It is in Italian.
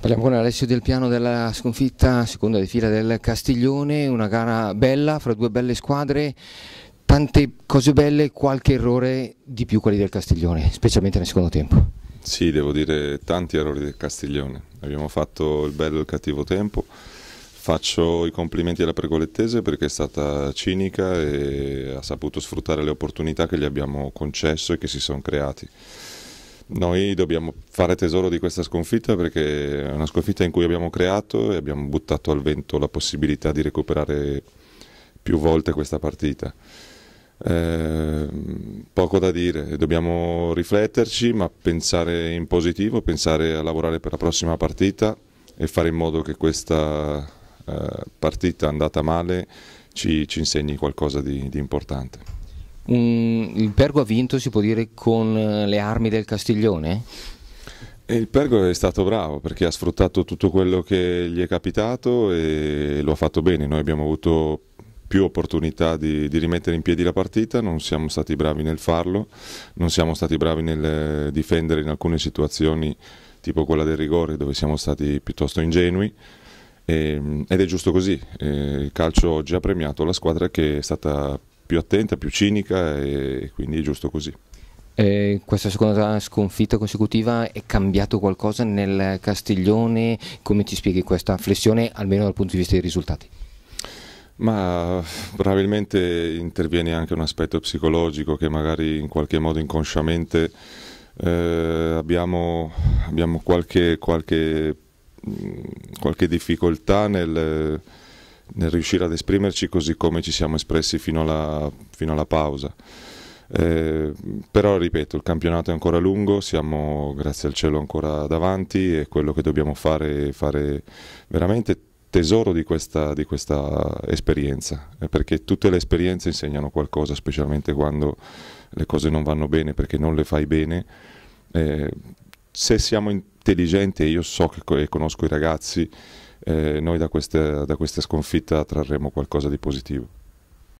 Parliamo con Alessio Del Piano della sconfitta, seconda di fila del Castiglione, una gara bella fra due belle squadre, tante cose belle, qualche errore di più quelli del Castiglione, specialmente nel secondo tempo. Sì, devo dire tanti errori del Castiglione, abbiamo fatto il bello e il cattivo tempo, faccio i complimenti alla pregolettese perché è stata cinica e ha saputo sfruttare le opportunità che gli abbiamo concesso e che si sono creati. Noi dobbiamo fare tesoro di questa sconfitta perché è una sconfitta in cui abbiamo creato e abbiamo buttato al vento la possibilità di recuperare più volte questa partita. Eh, poco da dire, dobbiamo rifletterci ma pensare in positivo, pensare a lavorare per la prossima partita e fare in modo che questa eh, partita andata male ci, ci insegni qualcosa di, di importante. Mm, il Pergo ha vinto, si può dire, con eh, le armi del Castiglione? Il Pergo è stato bravo perché ha sfruttato tutto quello che gli è capitato e lo ha fatto bene. Noi abbiamo avuto più opportunità di, di, rimettere in piedi la partita, non siamo stati bravi nel farlo, non siamo stati bravi nel eh, difendere in alcune situazioni tipo quella del rigore dove siamo stati piuttosto ingenui e, ehm, ed è giusto così, e eh, il calcio oggi ha premiato la squadra che è stata più attenta, più cinica e quindi è giusto così. Eh, questa seconda sconfitta consecutiva è cambiato qualcosa nel Castiglione? Come ci spieghi questa flessione, almeno dal punto di vista dei risultati? Ma probabilmente interviene anche un aspetto psicologico che magari in qualche modo inconsciamente eh, abbiamo, abbiamo qualche, qualche, mm, qualche, difficoltà nel nel riuscire ad esprimerci così come ci siamo espressi fino alla, fino alla pausa. Eh, però ripeto, il campionato è ancora lungo, siamo grazie al cielo ancora davanti e quello che dobbiamo fare è fare veramente tesoro di questa, di questa esperienza, eh, perché tutte le esperienze insegnano qualcosa, specialmente quando le cose non vanno bene perché non le fai bene. Eh, se siamo intelligenti, e io so che conosco i ragazzi, eh, noi da, queste, da questa sconfitta trarremo qualcosa di positivo.